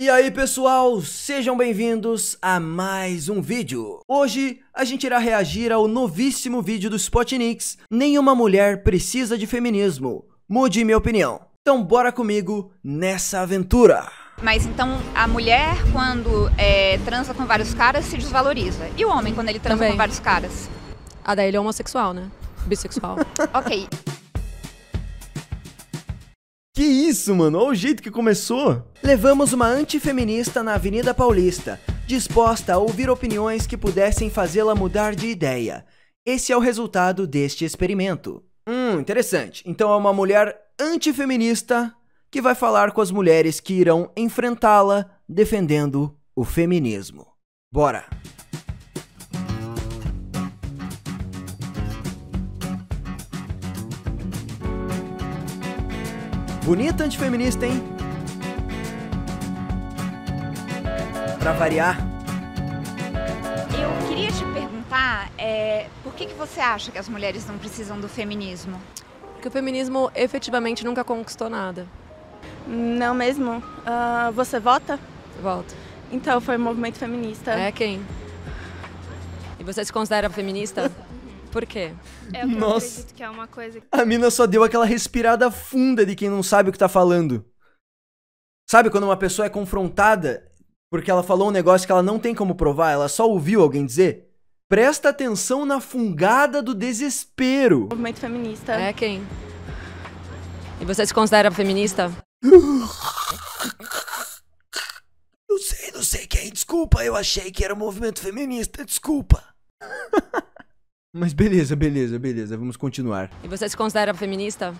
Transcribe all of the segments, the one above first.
E aí pessoal, sejam bem-vindos a mais um vídeo. Hoje a gente irá reagir ao novíssimo vídeo do Spotniks. Nenhuma Mulher Precisa de Feminismo, Mude Minha Opinião. Então bora comigo nessa aventura. Mas então a mulher quando é, transa com vários caras se desvaloriza. E o homem quando ele transa Também. com vários caras? Ah, daí ele é homossexual, né? Bissexual. ok. Que isso, mano? Olha o jeito que começou. Levamos uma antifeminista na Avenida Paulista, disposta a ouvir opiniões que pudessem fazê-la mudar de ideia. Esse é o resultado deste experimento. Hum, interessante. Então é uma mulher antifeminista que vai falar com as mulheres que irão enfrentá-la defendendo o feminismo. Bora! Bonita antifeminista, hein? Pra variar. Eu queria te perguntar é, por que, que você acha que as mulheres não precisam do feminismo? Porque o feminismo efetivamente nunca conquistou nada. Não mesmo? Uh, você vota? Voto. Então foi o um movimento feminista. É quem? E você se considera feminista? Por quê? É, eu Nossa. acredito que é uma coisa... A mina só deu aquela respirada funda de quem não sabe o que tá falando. Sabe quando uma pessoa é confrontada porque ela falou um negócio que ela não tem como provar, ela só ouviu alguém dizer? Presta atenção na fungada do desespero. O movimento feminista. É quem? E você se considera feminista? Não sei, não sei quem. Desculpa, eu achei que era o movimento feminista. Desculpa. Mas beleza, beleza, beleza, vamos continuar. E você se considera feminista?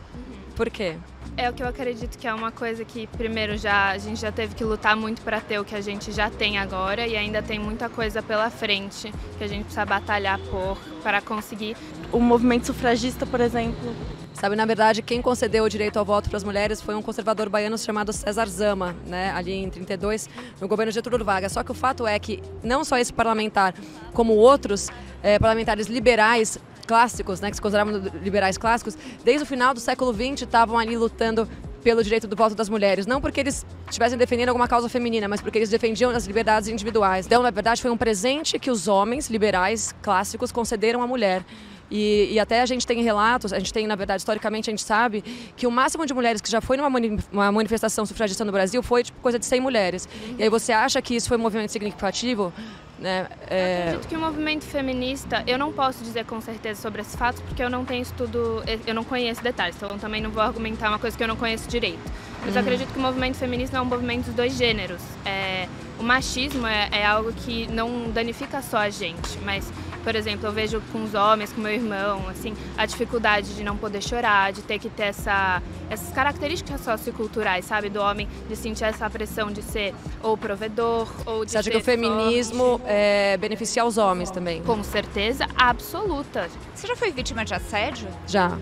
Por quê? É o que eu acredito que é uma coisa que, primeiro, já a gente já teve que lutar muito para ter o que a gente já tem agora e ainda tem muita coisa pela frente que a gente precisa batalhar por para conseguir. O movimento sufragista, por exemplo, Sabe, na verdade, quem concedeu o direito ao voto para as mulheres foi um conservador baiano chamado César Zama, né, ali em 32, no governo Getúlio Vargas. Só que o fato é que não só esse parlamentar, como outros eh, parlamentares liberais clássicos, né, que se consideravam liberais clássicos, desde o final do século XX estavam ali lutando pelo direito do voto das mulheres, não porque eles estivessem defendendo alguma causa feminina, mas porque eles defendiam as liberdades individuais. Então, na verdade, foi um presente que os homens liberais clássicos concederam à mulher. E, e, até a gente tem relatos, a gente tem, na verdade, historicamente, a gente sabe que o máximo de mulheres que já foi numa mani uma manifestação sufragista no Brasil foi tipo, coisa de 100 mulheres. Uhum. E aí você acha que isso foi um movimento significativo? Né? É... Eu acredito que o movimento feminista, eu não posso dizer com certeza sobre esses fatos, porque eu não tenho estudo, eu não conheço detalhes, então eu também não vou argumentar uma coisa que eu não conheço direito. Mas uhum. eu acredito que o movimento feminista é um movimento dos dois gêneros. É, o machismo é, é algo que não danifica só a gente, mas por exemplo, eu vejo com os homens, com meu irmão, assim, a dificuldade de não poder chorar, de ter que ter essa, essas características socioculturais, sabe, do homem, de sentir essa pressão de ser ou provedor ou de Você acha que o feminismo é, beneficia os homens também? Com certeza absoluta. Você já foi vítima de assédio? Já.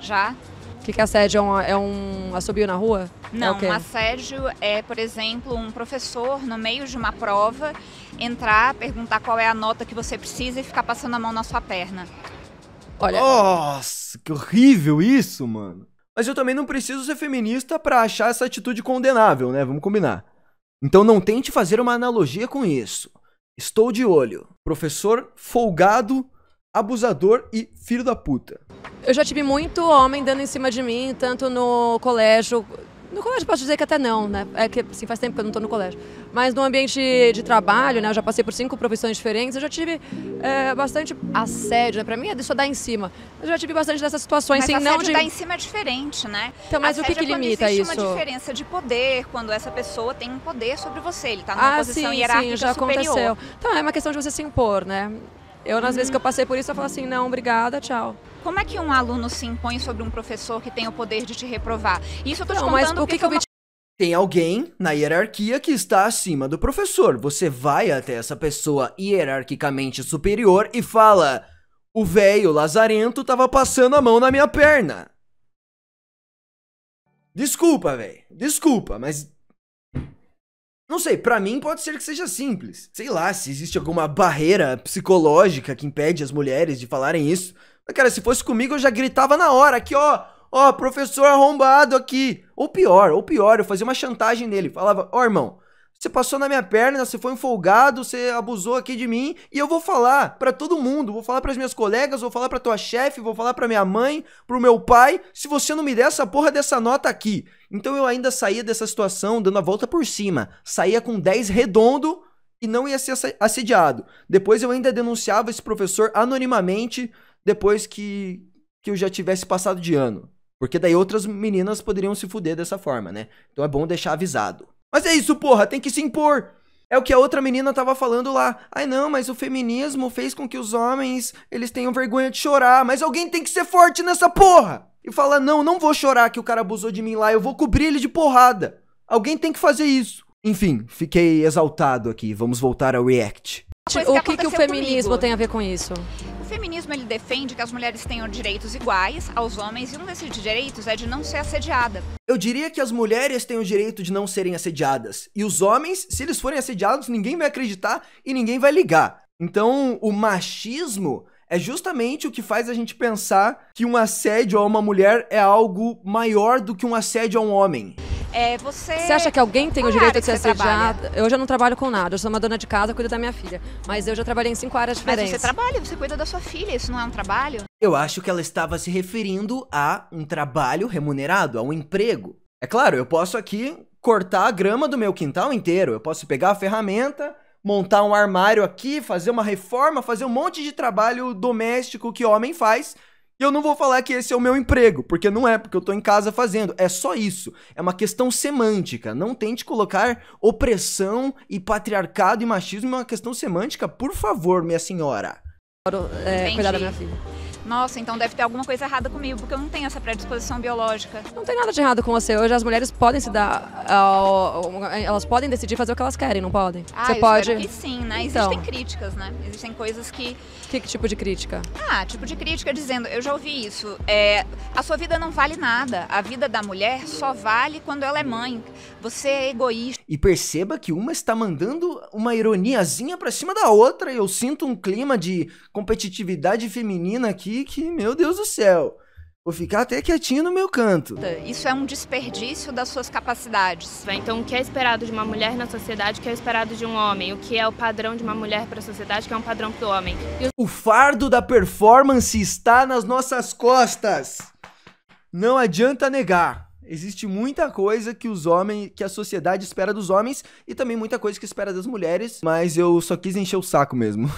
Já? O que, que assédio é um, é um assobio na rua? É não, é um assédio é, por exemplo, um professor no meio de uma prova entrar, perguntar qual é a nota que você precisa e ficar passando a mão na sua perna. Olha. Nossa, que horrível isso, mano. Mas eu também não preciso ser feminista para achar essa atitude condenável, né? Vamos combinar. Então não tente fazer uma analogia com isso. Estou de olho. Professor folgado, abusador e filho da puta. Eu já tive muito homem dando em cima de mim, tanto no colégio. No colégio posso dizer que até não, né? É que assim, faz tempo que eu não estou no colégio. Mas no ambiente de trabalho, né? Eu já passei por cinco profissões diferentes, eu já tive é, bastante assédio, né? Pra mim é só dar em cima. Eu já tive bastante dessas situações, mas assim, não de... dar em cima é diferente, né? Então, mas o que, que é limita é isso? uma diferença de poder, quando essa pessoa tem um poder sobre você, ele está numa ah, posição sim, hierárquica sim, já superior. aconteceu. Então, é uma questão de você se impor, né? Eu, nas uhum. vezes que eu passei por isso, eu falo assim, não, obrigada, tchau. Como é que um aluno se impõe sobre um professor que tem o poder de te reprovar? Isso eu tô não, contando mas que, que, que eu... Uma... Tem alguém na hierarquia que está acima do professor. Você vai até essa pessoa hierarquicamente superior e fala: "O velho lazarento tava passando a mão na minha perna". Desculpa, velho. Desculpa, mas não sei, para mim pode ser que seja simples. Sei lá se existe alguma barreira psicológica que impede as mulheres de falarem isso. Cara, se fosse comigo, eu já gritava na hora, aqui, ó, ó, professor arrombado aqui. Ou pior, ou pior, eu fazia uma chantagem nele. Falava, ó, oh, irmão, você passou na minha perna, você foi um folgado, você abusou aqui de mim, e eu vou falar para todo mundo, vou falar para as minhas colegas, vou falar para tua chefe, vou falar para minha mãe, pro meu pai, se você não me der essa porra dessa nota aqui. Então eu ainda saía dessa situação dando a volta por cima, saía com 10 redondo e não ia ser assediado. Depois eu ainda denunciava esse professor anonimamente, depois que, que eu já tivesse passado de ano. Porque daí outras meninas poderiam se fuder dessa forma, né? Então é bom deixar avisado. Mas é isso, porra, tem que se impor. É o que a outra menina tava falando lá. Ai não, mas o feminismo fez com que os homens, eles tenham vergonha de chorar, mas alguém tem que ser forte nessa porra. E falar: "Não, não vou chorar que o cara abusou de mim lá, eu vou cobrir ele de porrada". Alguém tem que fazer isso. Enfim, fiquei exaltado aqui. Vamos voltar ao react. O que, que, que o feminismo comigo? tem a ver com isso? feminismo ele defende que as mulheres tenham direitos iguais aos homens e um desses direitos é de não ser assediada. Eu diria que as mulheres têm o direito de não serem assediadas e os homens, se eles forem assediados, ninguém vai acreditar e ninguém vai ligar. Então, o machismo é justamente o que faz a gente pensar que um assédio a uma mulher é algo maior do que um assédio a um homem. É, você... você acha que alguém tem Qual o direito de ser assediada? Eu já não trabalho com nada, eu sou uma dona de casa, cuido da minha filha. Mas eu já trabalhei em cinco áreas diferentes. Mas você trabalha, você cuida da sua filha, isso não é um trabalho? Eu acho que ela estava se referindo a um trabalho remunerado, a um emprego. É claro, eu posso aqui cortar a grama do meu quintal inteiro, eu posso pegar a ferramenta, montar um armário aqui, fazer uma reforma, fazer um monte de trabalho doméstico que homem faz e eu não vou falar que esse é o meu emprego, porque não é, porque eu tô em casa fazendo. É só isso. É uma questão semântica. Não tente colocar opressão e patriarcado e machismo em uma questão semântica, por favor, minha senhora. É, cuidar da minha filha nossa, então deve ter alguma coisa errada comigo, porque eu não tenho essa predisposição biológica. Não tem nada de errado com você. Hoje as mulheres podem se dar. Elas podem decidir fazer o que elas querem, não podem? Ah, você pode. que sim, né? Então. Existem críticas, né? Existem coisas que. Que, tipo de crítica? Ah, tipo de crítica dizendo, eu já ouvi isso. É, a sua vida não vale nada. A vida da mulher só vale quando ela é mãe. Você é egoísta. E perceba que uma está mandando uma ironiazinha pra cima da outra. E eu sinto um clima de competitividade feminina aqui aqui que, meu Deus do céu, vou ficar até quietinho no meu canto. Isso é um desperdício das suas capacidades. Então, o que é esperado de uma mulher na sociedade, o que é esperado de um homem? O que é o padrão de uma mulher para a sociedade, que é um padrão para o homem? E... O fardo da performance está nas nossas costas. Não adianta negar. Existe muita coisa que os homens, que a sociedade espera dos homens e também muita coisa que espera das mulheres, mas eu só quis encher o saco mesmo.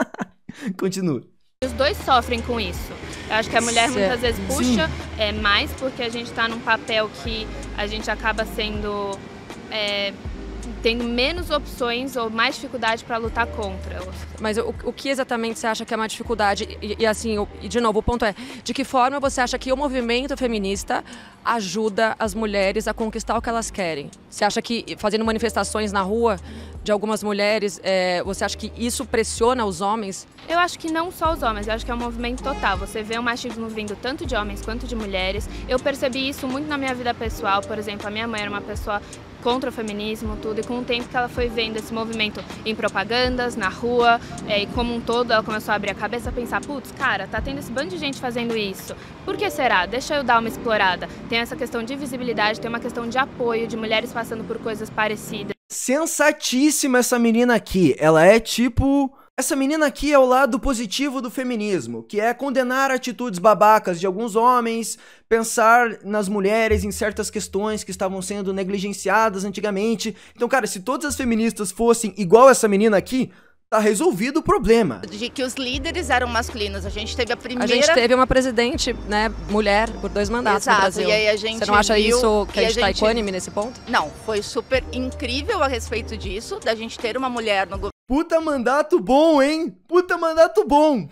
Continua. Os dois sofrem com isso. Eu acho que a mulher muitas vezes puxa é, mais porque a gente está num papel que a gente acaba sendo. É, tenho menos opções ou mais dificuldade para lutar contra. Mas o, o, que exatamente você acha que é uma dificuldade? E, e assim, o, e de novo, o ponto é: de que forma você acha que o movimento feminista ajuda as mulheres a conquistar o que elas querem? Você acha que fazendo manifestações na rua de algumas mulheres, é, você acha que isso pressiona os homens? Eu acho que não só os homens, eu acho que é um movimento total. Você vê o machismo vindo tanto de homens quanto de mulheres. Eu percebi isso muito na minha vida pessoal. Por exemplo, a minha mãe era uma pessoa contra o feminismo, tudo. E com o tempo que ela foi vendo esse movimento em propagandas, na rua, é, e como um todo, ela começou a abrir a cabeça a pensar, putz, cara, tá tendo esse bando de gente fazendo isso. Por que será? Deixa eu dar uma explorada. Tem essa questão de visibilidade, tem uma questão de apoio, de mulheres passando por coisas parecidas. Sensatíssima essa menina aqui. Ela é tipo essa menina aqui é o lado positivo do feminismo, que é condenar atitudes babacas de alguns homens, pensar nas mulheres em certas questões que estavam sendo negligenciadas antigamente. Então, cara, se todas as feministas fossem igual essa menina aqui, tá resolvido o problema. De que os líderes eram masculinos. A gente teve a primeira. A gente teve uma presidente, né, mulher, por dois mandatos Exato. no Brasil. E aí a gente Você não acha viu... isso que e a gente tá gente... equânime nesse ponto? Não, foi super incrível a respeito disso, da gente ter uma mulher no, Puta mandato bom, hein? Puta mandato bom!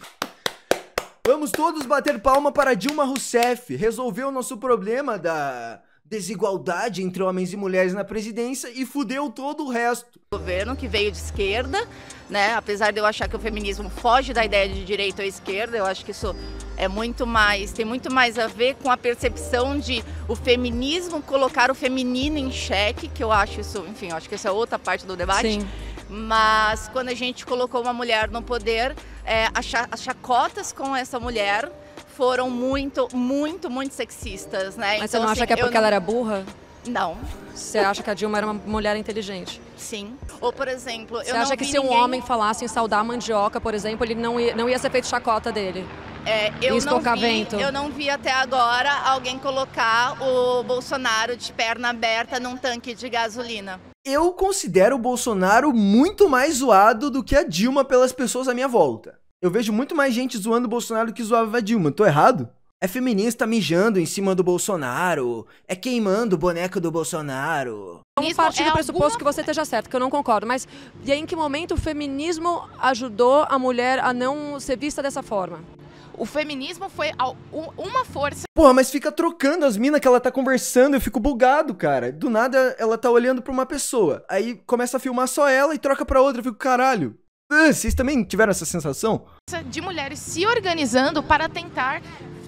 Vamos todos bater palma para Dilma Rousseff. Resolveu o nosso problema da desigualdade entre homens e mulheres na presidência e fudeu todo o resto. Governo que veio de esquerda, né? Apesar de eu achar que o feminismo foge da ideia de direita ou esquerda, eu acho que isso é muito mais, tem muito mais a ver com a percepção de o feminismo colocar o feminino em xeque, que eu acho isso, enfim, eu acho que essa é outra parte do debate. Sim mas quando a gente colocou uma mulher no poder, é, as chacotas com essa mulher foram muito, muito, muito sexistas, né? Mas então, você não acha assim, que é porque não... ela era burra? Não. Você acha que a Dilma era uma mulher inteligente? Sim. Ou, por exemplo, Você acha que se ninguém... um homem falasse em saudar a mandioca, por exemplo, ele não ia, não ia ser feito chacota dele? É, eu, não vi, vento. eu não vi até agora alguém colocar o Bolsonaro de perna aberta num tanque de gasolina. Eu considero o Bolsonaro muito mais zoado do que a Dilma pelas pessoas à minha volta. Eu vejo muito mais gente zoando o Bolsonaro do que zoava a Dilma. Tô errado? É feminista mijando em cima do Bolsonaro. É queimando o boneco do Bolsonaro. Vamos partir é do pressuposto alguma... que você esteja certo, que eu não concordo. Mas e aí, em que momento o feminismo ajudou a mulher a não ser vista dessa forma? O feminismo foi uma força. Porra, mas fica trocando as minas que ela tá conversando, eu fico bugado, cara. Do nada ela tá olhando pra uma pessoa. Aí começa a filmar só ela e troca pra outra, eu fico, caralho. Uh, vocês também tiveram essa sensação? De mulheres se organizando para tentar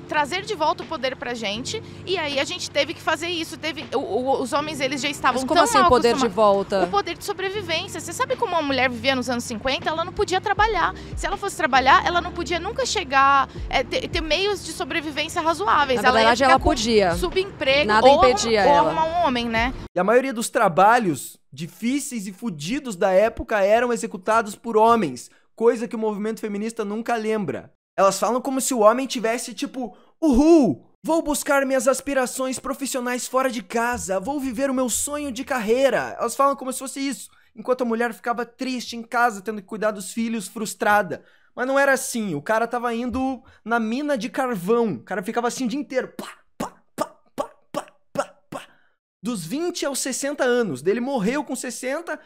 trazer de volta o poder pra gente. E aí a gente teve que fazer isso. Teve, o, o, os homens, eles já estavam Mas como tão assim o poder de volta? O poder de sobrevivência. Você sabe como uma mulher vivia nos anos 50? Ela não podia trabalhar. Se ela fosse trabalhar, ela não podia nunca chegar, é, ter, ter, meios de sobrevivência razoáveis. Na ela verdade, ela podia. Subemprego. Nada ou, impedia ou ela. arrumar um homem, né? E a maioria dos trabalhos difíceis e fudidos da época eram executados por homens, coisa que o movimento feminista nunca lembra. Elas falam como se o homem tivesse tipo, uhul, vou buscar minhas aspirações profissionais fora de casa, vou viver o meu sonho de carreira. Elas falam como se fosse isso, enquanto a mulher ficava triste em casa, tendo que cuidar dos filhos, frustrada. Mas não era assim, o cara tava indo na mina de carvão, o cara ficava assim o dia inteiro, pá, pá, pá, pá, pá, pá, pá. Dos 20 aos 60 anos, dele morreu com 60,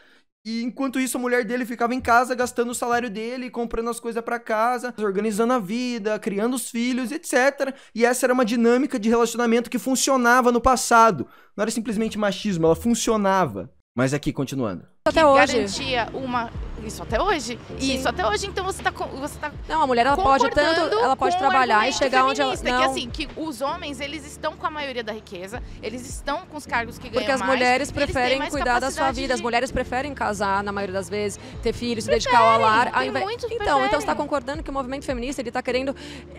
e enquanto isso, a mulher dele ficava em casa gastando o salário dele, comprando as coisas para casa, organizando a vida, criando os filhos, etc. E essa era uma dinâmica de relacionamento que funcionava no passado. Não era simplesmente machismo, ela funcionava. Mas aqui, continuando. Até hoje. Garantia uma isso até hoje. Sim. Isso até hoje, então você tá. Você tá não, a mulher ela pode tanto. Ela pode trabalhar e chegar onde ela. É não. Que assim, que os homens, eles estão com a maioria da riqueza, eles estão com os cargos que ganham. Porque as mais, mulheres preferem cuidar da sua vida. De... As mulheres preferem casar, na maioria das vezes, ter filhos, se dedicar ao lar. Ao invés... Então, preferem. então você tá concordando que o movimento feminista ele tá querendo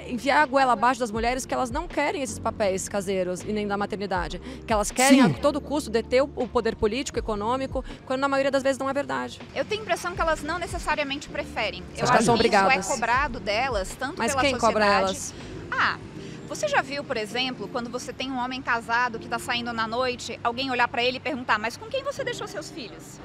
enfiar a goela abaixo das mulheres que elas não querem esses papéis caseiros e nem da maternidade. Que elas querem Sim. a todo custo deter o poder político, econômico, quando na maioria das vezes não é verdade. Eu tenho a impressão que elas elas não necessariamente preferem. Eu acho que é obrigadas. é cobrado delas, tanto Mas pela quem sociedade. Cobra elas? Ah, você já viu, por exemplo, quando você tem um homem casado que está saindo na noite, alguém olhar para ele e perguntar: Mas com quem você deixou seus filhos?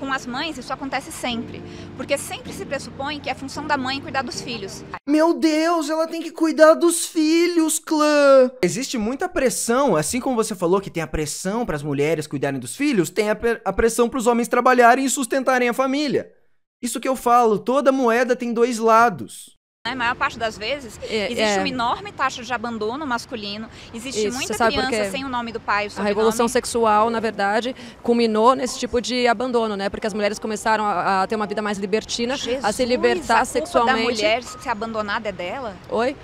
Com as mães, isso acontece sempre. Porque sempre se pressupõe que é função da mãe cuidar dos filhos. Meu Deus, ela tem que cuidar dos filhos, clã! Existe muita pressão, assim como você falou que tem a pressão para as mulheres cuidarem dos filhos, tem a, a pressão para os homens trabalharem e sustentarem a família. Isso que eu falo, toda moeda tem dois lados. A né, maior parte das vezes, é, é. existe é. uma enorme taxa de abandono masculino, existe Isso, muita criança sem o nome do pai. a revolução sexual, na verdade, culminou nesse tipo de abandono, né? Porque as mulheres começaram a, a ter uma vida mais libertina, Jesus, a se libertar a sexualmente. A mulher ser abandonada é dela? Oi?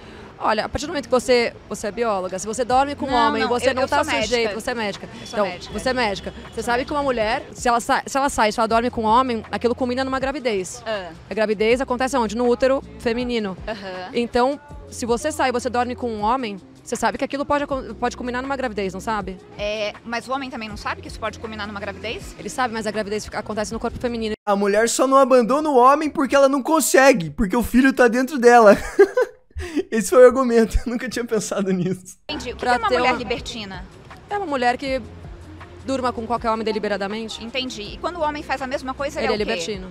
Olha, a partir do momento que você, você é bióloga, se você dorme com um homem, não, você eu, não está sujeito. Você é médica. então, médica. você é médica. Você sabe médica. que uma mulher, se ela, sai, se ela sai se ela dorme com um homem, aquilo culmina numa gravidez. Uh. A gravidez acontece onde? No útero feminino. Uh -huh. Então, se você sai e você dorme com um homem, você sabe que aquilo pode, pode culminar numa gravidez, não sabe? É, mas o homem também não sabe que isso pode culminar numa gravidez? Ele sabe, mas a gravidez acontece no corpo feminino. A mulher só não abandona o homem porque ela não consegue, porque o filho tá dentro dela. Esse foi o argumento, eu nunca tinha pensado nisso. Entendi. O que, que é uma mulher uma... libertina? É uma mulher que durma com qualquer homem deliberadamente. Entendi. E quando o homem faz a mesma coisa, ele, ele é, é libertino.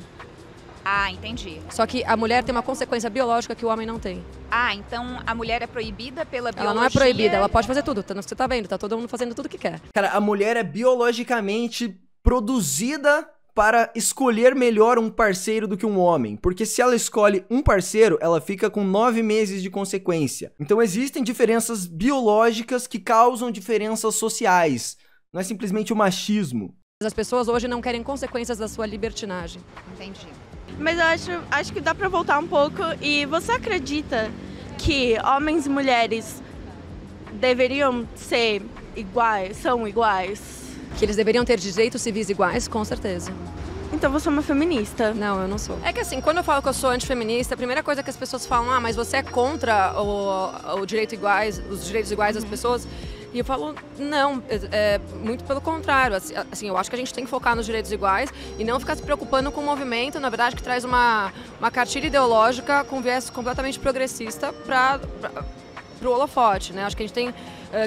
Ah, entendi. Só que a mulher tem uma consequência biológica que o homem não tem. Ah, então a mulher é proibida pela biologia? Ela não é proibida, ela pode fazer tudo. Tá você tá vendo, tá todo mundo fazendo tudo que quer. Cara, a mulher é biologicamente produzida para escolher melhor um parceiro do que um homem, porque se ela escolhe um parceiro, ela fica com nove meses de consequência. Então existem diferenças biológicas que causam diferenças sociais, não é simplesmente o machismo. As pessoas hoje não querem consequências da sua libertinagem. Entendi. Mas eu acho, acho que dá para voltar um pouco e você acredita que homens e mulheres deveriam ser iguais, são iguais? Que eles deveriam ter direitos civis iguais, com certeza. Então você é uma feminista. Não, eu não sou. É que assim, quando eu falo que eu sou antifeminista, a primeira coisa que as pessoas falam, ah, mas você é contra o, o direito iguais, os direitos iguais uhum. das pessoas. E eu falo, não, é, é, muito pelo contrário. Assim, assim, eu acho que a gente tem que focar nos direitos iguais e não ficar se preocupando com o movimento, na verdade, que traz uma, uma cartilha ideológica com viés completamente progressista para para o holofote, né? Acho que a gente tem uh,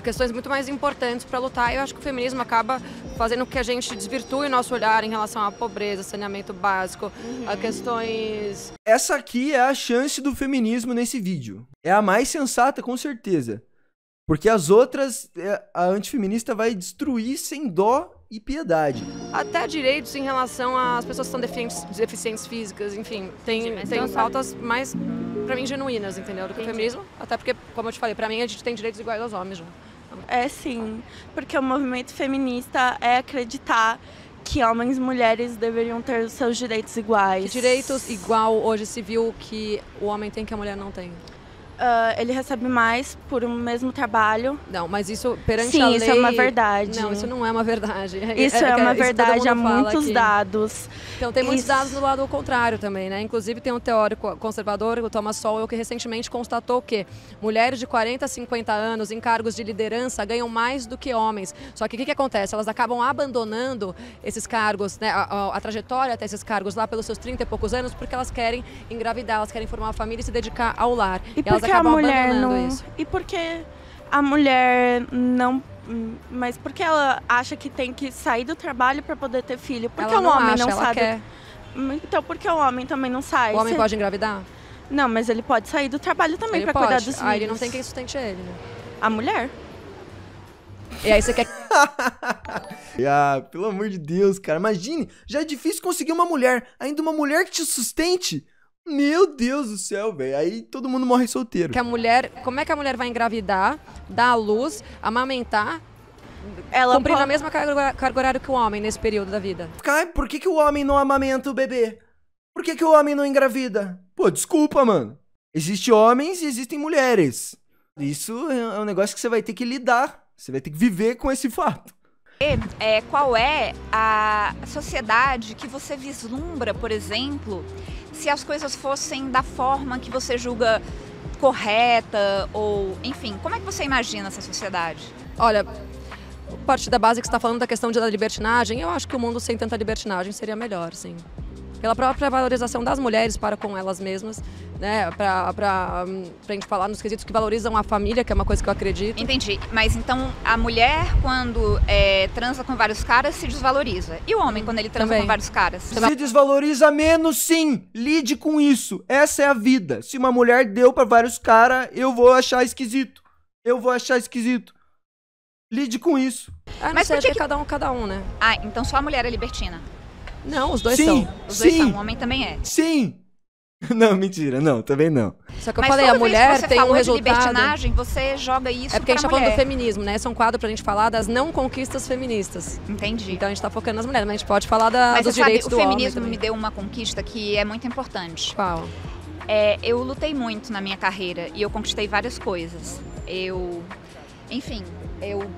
questões muito mais importantes para lutar e eu acho que o feminismo acaba fazendo com que a gente desvirtue o nosso olhar em relação à pobreza, saneamento básico, uhum. a questões... Essa aqui é a chance do feminismo nesse vídeo. É a mais sensata, com certeza. Porque as outras, eh, a antifeminista vai destruir sem dó e piedade. Até direitos em relação às pessoas que são deficientes, deficientes físicas, enfim, tem, tem faltas mais, para mim, genuínas, entendeu? Do que o feminismo. Até porque, como eu te falei, para mim a gente tem direitos iguais aos homens já. Né? É sim, porque o movimento feminista é acreditar que homens e mulheres deveriam ter os seus direitos iguais. Que direitos igual hoje se viu que o homem tem que a mulher não tem. Uh, ele recebe mais por um mesmo trabalho. Não, mas isso perante Sim, a lei... Sim, isso é uma verdade. Não, isso não é uma verdade. Isso é, é uma é verdade, há muitos dados. Então tem muitos isso. dados do lado contrário também, né? Inclusive tem um teórico conservador, o Thomas Sowell, que recentemente constatou que mulheres de 40 a 50 anos em cargos de liderança ganham mais do que homens. Só que o que, que, acontece? Elas acabam abandonando esses cargos, né, a, a, a trajetória até esses cargos lá pelos seus 30 e poucos anos, porque elas querem engravidar, elas querem formar uma família e se dedicar ao lar. E, e elas que a mulher não. Isso. E por que a mulher não. Mas por que ela acha que tem que sair do trabalho para poder ter filho? Por que o homem acha, não sabe? Quer. Então por que o homem também não sai? O homem Você... pode engravidar? Não, mas ele pode sair do trabalho também para cuidar dos filhos. Ah, ele não tem quem sustente ele, né? A mulher. E aí você quer. ah, pelo amor de Deus, cara. Imagine, já é difícil conseguir uma mulher. Ainda uma mulher que te sustente. Meu Deus do céu, velho. Aí todo mundo morre solteiro. Que a mulher, como é que a mulher vai engravidar, dar à luz, amamentar? Ela cumprir pode... a mesma carga, horária que o homem nesse período da vida. Cara, por que, que o homem não amamenta o bebê? Por que, que o homem não engravida? Pô, desculpa, mano. Existem homens e existem mulheres. Isso é um negócio que você vai ter que lidar. Você vai ter que viver com esse fato. É, qual é a sociedade que você vislumbra, por exemplo, se as coisas fossem da forma que você julga correta ou, enfim, como é que você imagina essa sociedade? Olha, parte da base que está falando da questão da libertinagem, eu acho que o mundo sem tanta libertinagem seria melhor, sim pela própria valorização das mulheres para com elas mesmas, né? Para pra, gente falar nos quesitos que valorizam a família, que é uma coisa que eu acredito. Entendi. Mas então a mulher, quando é, transa com vários caras, se desvaloriza. E o homem, hum, quando ele transa Também. com vários caras? Se desvaloriza menos, sim. Lide com isso. Essa é a vida. Se uma mulher deu para vários caras, eu vou achar esquisito. Eu vou achar esquisito. Lide com isso. Ah, Mas sei, por é que, que... cada um, cada um, né? Ah, então só a mulher é libertina. Não, os dois sim, são. Os dois são. O homem também é. Sim! Não, mentira, não, também não. Só que eu Mas falei, a mulher tem um resultado. De libertinagem, você joga isso É porque a gente tá falando do feminismo, né? Esse é um quadro pra gente falar das não conquistas feministas. Entendi. Então a gente tá focando nas mulheres, mas a gente pode falar da, mas dos direitos sabe, do homem. O feminismo me deu uma conquista que é muito importante. Qual? É, eu lutei muito na minha carreira e eu conquistei várias coisas. Eu, enfim, eu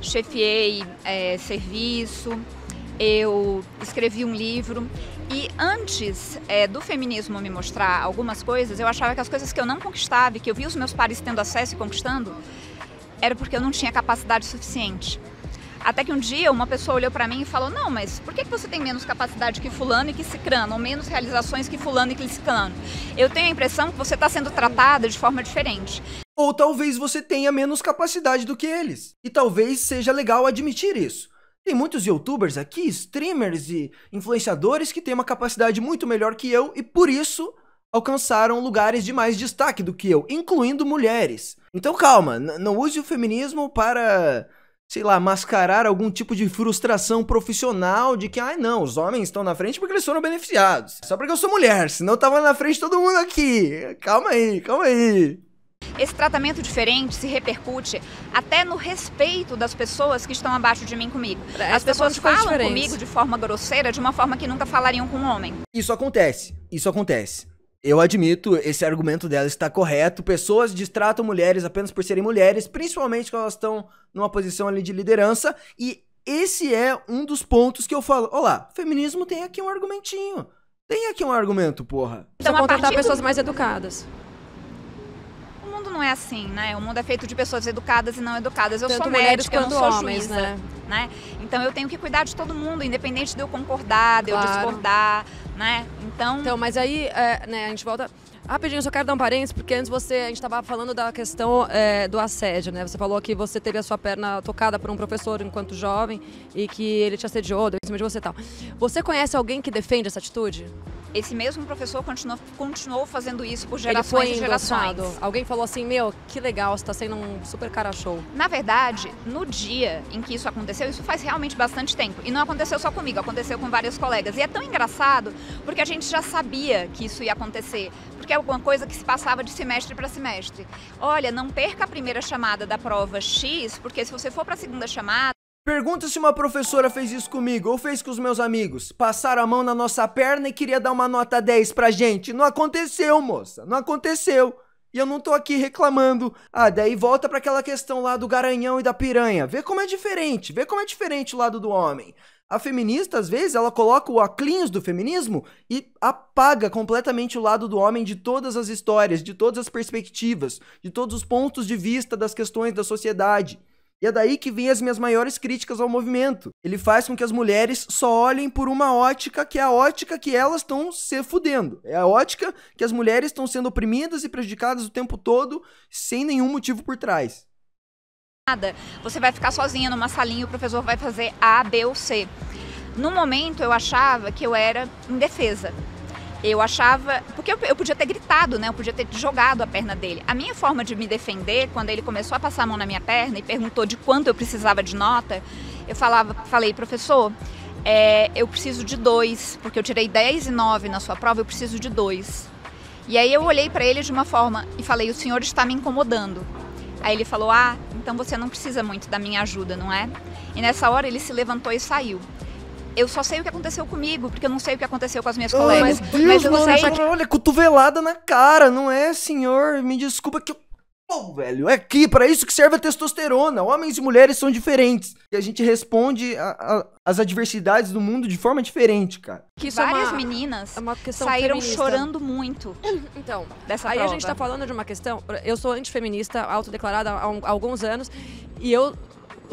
chefiei é, serviço, eu escrevi um livro e antes é, do feminismo me mostrar algumas coisas, eu achava que as coisas que eu não conquistava, que eu via os meus pares tendo acesso e conquistando, era porque eu não tinha capacidade suficiente. Até que um dia uma pessoa olhou para mim e falou: Não, mas por que você tem menos capacidade que Fulano e que Cicrano? Ou menos realizações que Fulano e que Cicrano? Eu tenho a impressão que você está sendo tratada de forma diferente. Ou talvez você tenha menos capacidade do que eles. E talvez seja legal admitir isso. Tem muitos youtubers aqui, streamers e influenciadores que têm uma capacidade muito melhor que eu e por isso alcançaram lugares de mais destaque do que eu, incluindo mulheres. Então calma, não use o feminismo para, sei lá, mascarar algum tipo de frustração profissional de que, ai ah, não, os homens estão na frente porque eles foram beneficiados. Só porque eu sou mulher, senão eu tava na frente todo mundo aqui. Calma aí, calma aí. Esse tratamento diferente se repercute até no respeito das pessoas que estão abaixo de mim comigo. As tá pessoas falam comigo de forma grosseira, de uma forma que nunca falariam com um homem. Isso acontece, isso acontece. Eu admito, esse argumento dela está correto. Pessoas distratam mulheres apenas por serem mulheres, principalmente quando elas estão numa posição ali de liderança. E esse é um dos pontos que eu falo. Olá, feminismo tem aqui um argumentinho. Tem aqui um argumento, porra. Então, Só contratar pessoas mais educadas não é assim, né? O mundo é feito de pessoas educadas e não educadas. Eu Tanto sou médica, eu não sou homens, juíza, né? né? Então eu tenho que cuidar de todo mundo, independente de eu concordar, de claro. eu discordar, né? Então. Então, mas aí, é, né, a gente volta. Rapidinho, só quero dar um parênteses, porque antes você, a gente estava falando da questão é, do assédio, né? Você falou que você teve a sua perna tocada por um professor enquanto jovem e que ele te assediou, deu em cima de você e tal. Você conhece alguém que defende essa atitude? Esse mesmo professor continuou, continuou fazendo isso por gerações Ele foi e gerações. Alguém falou assim, meu, que legal, está sendo um super cara show. Na verdade, no dia em que isso aconteceu, isso faz realmente bastante tempo. E não aconteceu só comigo, aconteceu com vários colegas. E é tão engraçado porque a gente já sabia que isso ia acontecer, porque é alguma coisa que se passava de semestre para semestre. Olha, não perca a primeira chamada da prova X, porque se você for para a segunda chamada Pergunta se uma professora fez isso comigo ou fez com os meus amigos. Passaram a mão na nossa perna e queria dar uma nota 10 pra gente. Não aconteceu, moça. Não aconteceu. E eu não tô aqui reclamando. Ah, daí volta para aquela questão lá do garanhão e da piranha. Vê como é diferente. Vê como é diferente o lado do homem. A feminista, às vezes, ela coloca o aclinhos do feminismo e apaga completamente o lado do homem de todas as histórias, de todas as perspectivas, de todos os pontos de vista das questões da sociedade. E é daí que vêm as minhas maiores críticas ao movimento. Ele faz com que as mulheres só olhem por uma ótica, que é a ótica que elas estão se fudendo. É a ótica que as mulheres estão sendo oprimidas e prejudicadas o tempo todo, sem nenhum motivo por trás. Nada. Você vai ficar sozinha numa salinha, o professor vai fazer A, B ou C. No momento eu achava que eu era indefesa. Eu achava. Porque eu, eu, podia ter gritado, né? Eu podia ter jogado a perna dele. A minha forma de me defender, quando ele começou a passar a mão na minha perna e perguntou de quanto eu precisava de nota, eu falava, falei, professor, é, eu preciso de dois, porque eu tirei 10 e 9 na sua prova, eu preciso de dois. E aí eu olhei para ele de uma forma e falei, o senhor está me incomodando. Aí ele falou, ah, então você não precisa muito da minha ajuda, não é? E nessa hora ele se levantou e saiu eu só sei o que aconteceu comigo, porque eu não sei o que aconteceu com as minhas oh, colegas. Meu Deus, mas eu mano, sei... olha, cotovelada na cara, não é, senhor? Me desculpa que eu Pô, oh, velho, é aqui, para isso que serve a testosterona. Homens e mulheres são diferentes. E a gente responde a, a, as adversidades do mundo de forma diferente, cara. Que várias é uma, meninas é saíram feminista. chorando muito. Então, dessa aí prova. a gente tá falando de uma questão. Eu sou antifeminista, autodeclarada há, um, há alguns anos. E eu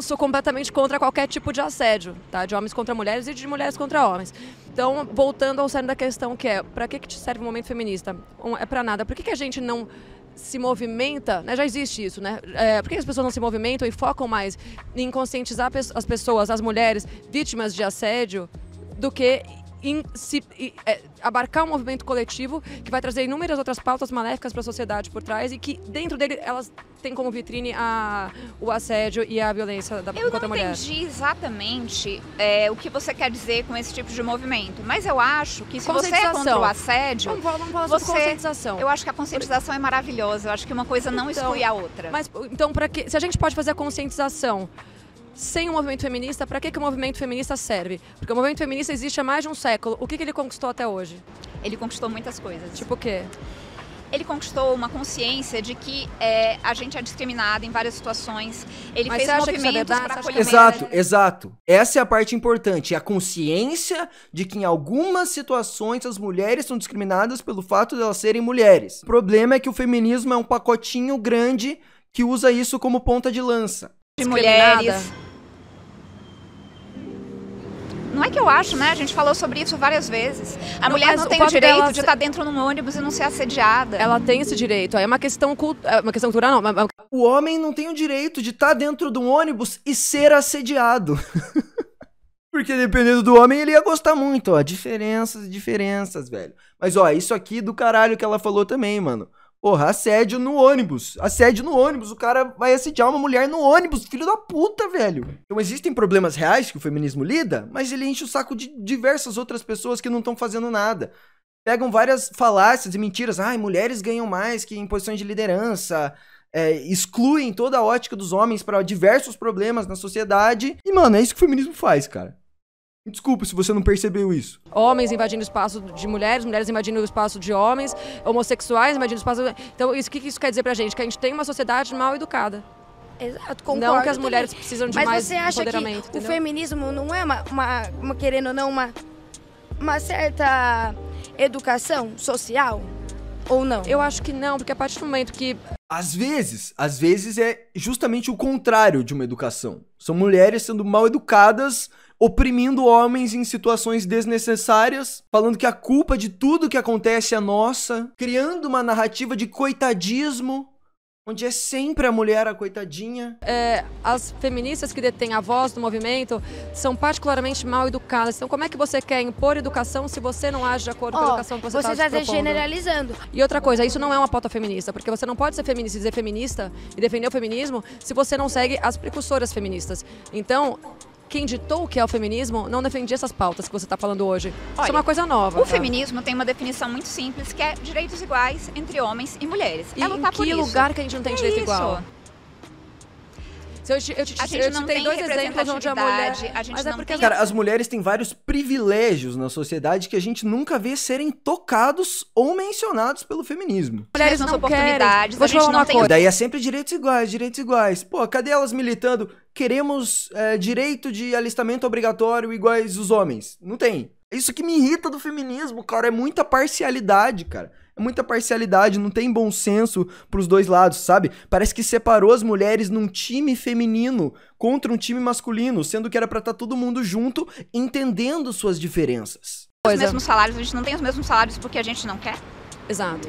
sou completamente contra qualquer tipo de assédio, tá? De homens contra mulheres e de mulheres contra homens. Então, voltando ao cerne da questão, que é, para que, que te serve o momento feminista? Um, é para nada. Por que, que a gente não se movimenta, né? já existe isso, né? É, por que as pessoas não se movimentam e focam mais em conscientizar as pessoas, as mulheres vítimas de assédio, do que em se, é, abarcar um movimento coletivo que vai trazer inúmeras outras pautas maléficas para a sociedade por trás e que dentro dele elas têm como vitrine a, o assédio e a violência da, eu contra a mulher. Eu não entendi exatamente é, o que você quer dizer com esse tipo de movimento, mas eu acho que se você é contra o assédio... Vamos, vamos falar você, sobre conscientização. Eu acho que a conscientização é maravilhosa, eu acho que uma coisa não então, exclui a outra. Mas, então, que, se a gente pode fazer a conscientização sem o movimento feminista, para que, que o movimento feminista serve? Porque o movimento feminista existe há mais de um século. O que, que ele conquistou até hoje? Ele conquistou muitas coisas. Tipo o quê? ele conquistou uma consciência de que é, a gente é discriminada em várias situações. Ele Mas fez é movimentos para acolhimento. É exato, exato. Essa é a parte importante, é a consciência de que em algumas situações as mulheres são discriminadas pelo fato de elas serem mulheres. O problema é que o feminismo é um pacotinho grande que usa isso como ponta de lança. De mulheres não é que eu acho, né? A gente falou sobre isso várias vezes. A não, mulher não tem o, o direito dela... de estar tá dentro num ônibus e não ser assediada. Ela tem esse direito. É uma questão, cult... é uma questão cultural, não. É uma... O homem não tem o direito de estar tá dentro de um ônibus e ser assediado. Porque dependendo do homem, ele ia gostar muito, ó. Diferenças, diferenças, velho. Mas, ó, isso aqui do caralho que ela falou também, mano. Porra, assédio no ônibus. Assédio no ônibus. O cara vai assediar uma mulher no ônibus. Filho da puta, velho. Então existem problemas reais que o feminismo lida, mas ele enche o saco de diversas outras pessoas que não estão fazendo nada. Pegam várias falácias e mentiras. Ai, mulheres ganham mais que em posições de liderança. É, excluem toda a ótica dos homens para diversos problemas na sociedade. E, mano, é isso que o feminismo faz, cara. Desculpa se você não percebeu isso. Homens invadindo o espaço de mulheres, mulheres invadindo o espaço de homens, homossexuais invadindo o espaço. Então, isso, o que isso quer dizer pra gente? Que a gente tem uma sociedade mal educada. Exato, concordo. Não que as mulheres também. precisam de Mas mais você acha Que entendeu? o feminismo não é uma, uma, uma, querendo ou não, uma, uma certa educação social? Ou não? Eu acho que não, porque a partir do momento que às vezes, às vezes é justamente o contrário de uma educação. São mulheres sendo mal educadas, oprimindo homens em situações desnecessárias, falando que a culpa de tudo que acontece é nossa, criando uma narrativa de coitadismo onde é sempre a mulher a coitadinha. É, as feministas que detêm a voz do movimento são particularmente mal educadas. Então, como é que você quer impor educação se você não age de acordo oh, com a educação que você está Você está tá generalizando. E outra coisa, isso não é uma pauta feminista, porque você não pode ser feminista e dizer feminista e defender o feminismo se você não segue as precursoras feministas. Então, quem ditou o que é o feminismo não defendia essas pautas que você está falando hoje. Olha, Isso é uma coisa nova. O tá? feminismo tem uma definição muito simples, que é direitos iguais entre homens e mulheres. É e é lutar em que por isso. lugar que a gente não tem é direito isso. igual? Se eu eu te, a gente eu não tem dois exemplos onde a mulher. A gente mas é não é porque, tem... Assim, cara, as mulheres têm vários privilégios na sociedade que a gente nunca vê serem tocados ou mencionados pelo feminismo. Mulheres não, não oportunidades, querem. a gente não tem. Coisa. Daí é sempre direitos iguais, direitos iguais. Pô, cadê elas militando? Queremos é, direito de alistamento obrigatório iguais os homens. Não tem. Isso que me irrita do feminismo, cara, é muita parcialidade, cara. É muita parcialidade, não tem bom senso pros dois lados, sabe? Parece que separou as mulheres num time feminino contra um time masculino, sendo que era para estar tá todo mundo junto, entendendo suas diferenças. Os é. mesmos salários, a gente não tem os mesmos salários porque a gente não quer? Exato.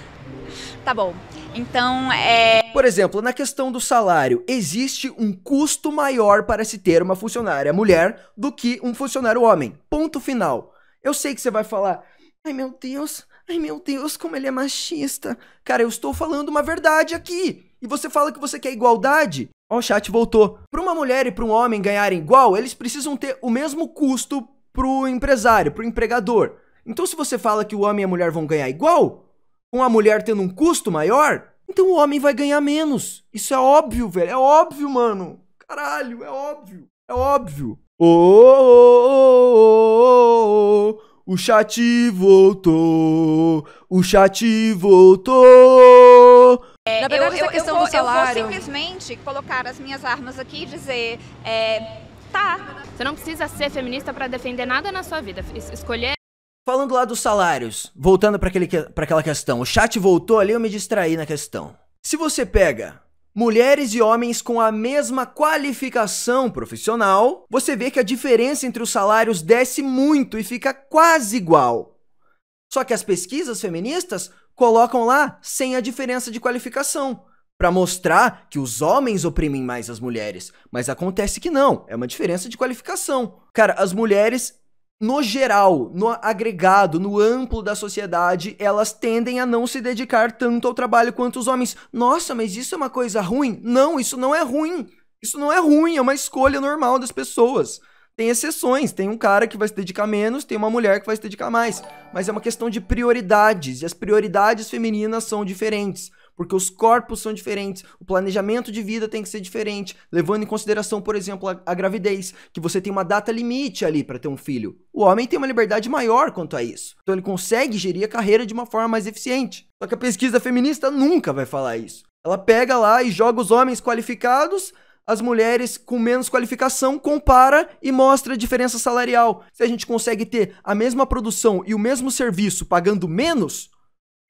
tá bom. Então, é. Por exemplo, na questão do salário, existe um custo maior para se ter uma funcionária mulher do que um funcionário homem. Ponto final. Eu sei que você vai falar, ai meu Deus, Ai meu Deus, como ele é machista. Cara, eu estou falando uma verdade aqui. E você fala que você quer igualdade? Ó, o chat voltou. Para uma mulher e para um homem ganharem igual, eles precisam ter o mesmo custo pro empresário, pro empregador. Então se você fala que o homem e a mulher vão ganhar igual, com a mulher tendo um custo maior, então o homem vai ganhar menos. Isso é óbvio, velho. É óbvio, mano. Caralho, é óbvio. É óbvio. Oh, oh, oh, oh, oh. O chat voltou, o chat voltou. É, Na verdade, eu, essa questão eu vou, do salário. Eu vou simplesmente colocar as minhas armas aqui e dizer: é, tá. Você não precisa ser feminista para defender nada na sua vida. Escolher. Falando lá dos salários, voltando para aquela questão, o chat voltou ali, eu me distraí na questão. Se você pega mulheres e homens com a mesma qualificação profissional, você vê que a diferença entre os salários desce muito e fica quase igual. Só que as pesquisas feministas colocam lá sem a diferença de qualificação, para mostrar que os homens oprimem mais as mulheres, mas acontece que não, é uma diferença de qualificação. Cara, as mulheres no geral, no agregado, no amplo da sociedade, elas tendem a não se dedicar tanto ao trabalho quanto os homens. Nossa, mas isso é uma coisa ruim? Não, isso não é ruim. Isso não é ruim, é uma escolha normal das pessoas. Tem exceções, tem um cara que vai se dedicar menos, tem uma mulher que vai se dedicar mais, mas é uma questão de prioridades e as prioridades femininas são diferentes porque os corpos são diferentes, o planejamento de vida tem que ser diferente, levando em consideração, por exemplo, a, a gravidez, que você tem uma data limite ali para ter um filho. O homem tem uma liberdade maior quanto a isso. Então ele consegue gerir a carreira de uma forma mais eficiente. Só que a pesquisa feminista nunca vai falar isso. Ela pega lá e joga os homens qualificados as mulheres com menos qualificação compara e mostra a diferença salarial. Se a gente consegue ter a mesma produção e o mesmo serviço pagando menos,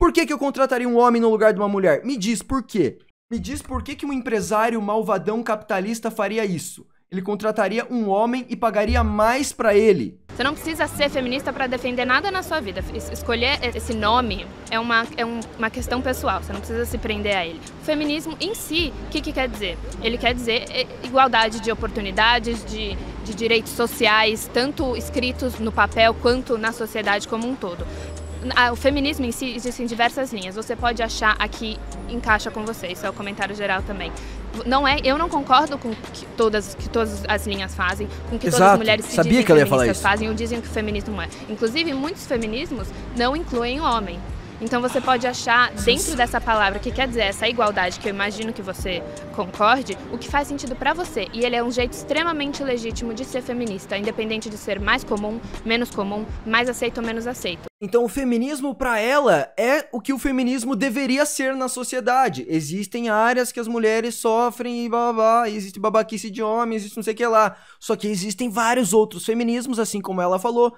por que, que eu contrataria um homem no lugar de uma mulher? Me diz por quê. Me diz por que, que um empresário malvadão capitalista faria isso. Ele contrataria um homem e pagaria mais para ele. Você não precisa ser feminista para defender nada na sua vida. Escolher esse nome é, uma, é um, uma questão pessoal, você não precisa se prender a ele. O feminismo em si, o que, que quer dizer? Ele quer dizer é, igualdade de oportunidades, de, de direitos sociais, tanto escritos no papel quanto na sociedade como um todo. Ah, o feminismo em si em diversas linhas. Você pode achar aqui encaixa com você. Isso é o comentário geral também. Não é, eu não concordo com que todas que todas as linhas fazem, com que Exato. todas as mulheres se Sabia que ela falar fazem ou dizem que o feminismo é. Inclusive, muitos feminismos não incluem o homem. Então você pode achar dentro dessa palavra que quer dizer essa igualdade que eu imagino que você concorde, o que faz sentido para você. E ele é um jeito extremamente legítimo de ser feminista, independente de ser mais comum, menos comum, mais aceito ou menos aceito. Então, o feminismo para ela é o que o feminismo deveria ser na sociedade. Existem áreas que as mulheres sofrem e blá existe babaquice de homem, existe não sei o que lá. Só que existem vários outros feminismos, assim como ela falou,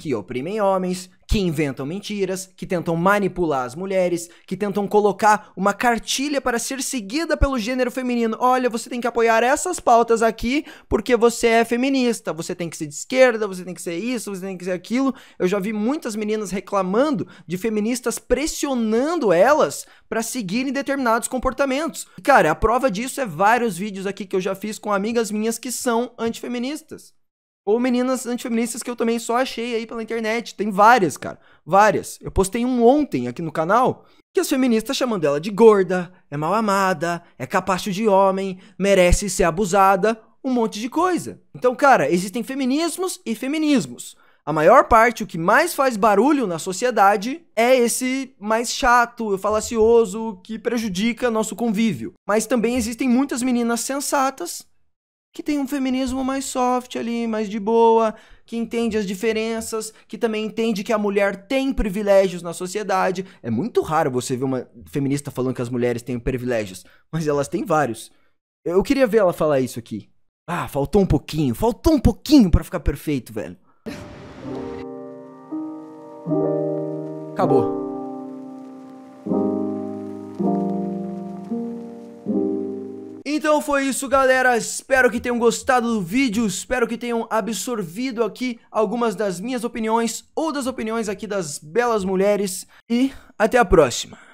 que oprimem homens, que inventam mentiras, que tentam manipular as mulheres, que tentam colocar uma cartilha para ser seguida pelo gênero feminino. Olha, você tem que apoiar essas pautas aqui porque você é feminista, você tem que ser de esquerda, você tem que ser isso, você tem que ser aquilo. Eu já vi muitas meninas reclamando de feministas pressionando elas para seguirem determinados comportamentos. cara, a prova disso é vários vídeos aqui que eu já fiz com amigas minhas que são antifeministas. Ou meninas antifeministas que eu também só achei aí pela internet. Tem várias, cara. Várias. Eu postei um ontem aqui no canal que as feministas chamando ela de gorda, é mal amada, é capacho de homem, merece ser abusada, um monte de coisa. Então, cara, existem feminismos e feminismos. A maior parte, o que mais faz barulho na sociedade é esse mais chato, falacioso, que prejudica nosso convívio. Mas também existem muitas meninas sensatas que tem um feminismo mais soft ali, mais de boa, que entende as diferenças, que também entende que a mulher tem privilégios na sociedade. É muito raro você ver uma feminista falando que as mulheres têm privilégios, mas elas têm vários. Eu queria ver ela falar isso aqui. Ah, faltou um pouquinho, faltou um pouquinho para ficar perfeito, velho. Acabou. Então foi isso, galera. Espero que tenham gostado do vídeo, espero que tenham absorvido aqui algumas das minhas opiniões ou das opiniões aqui das belas mulheres e até a próxima.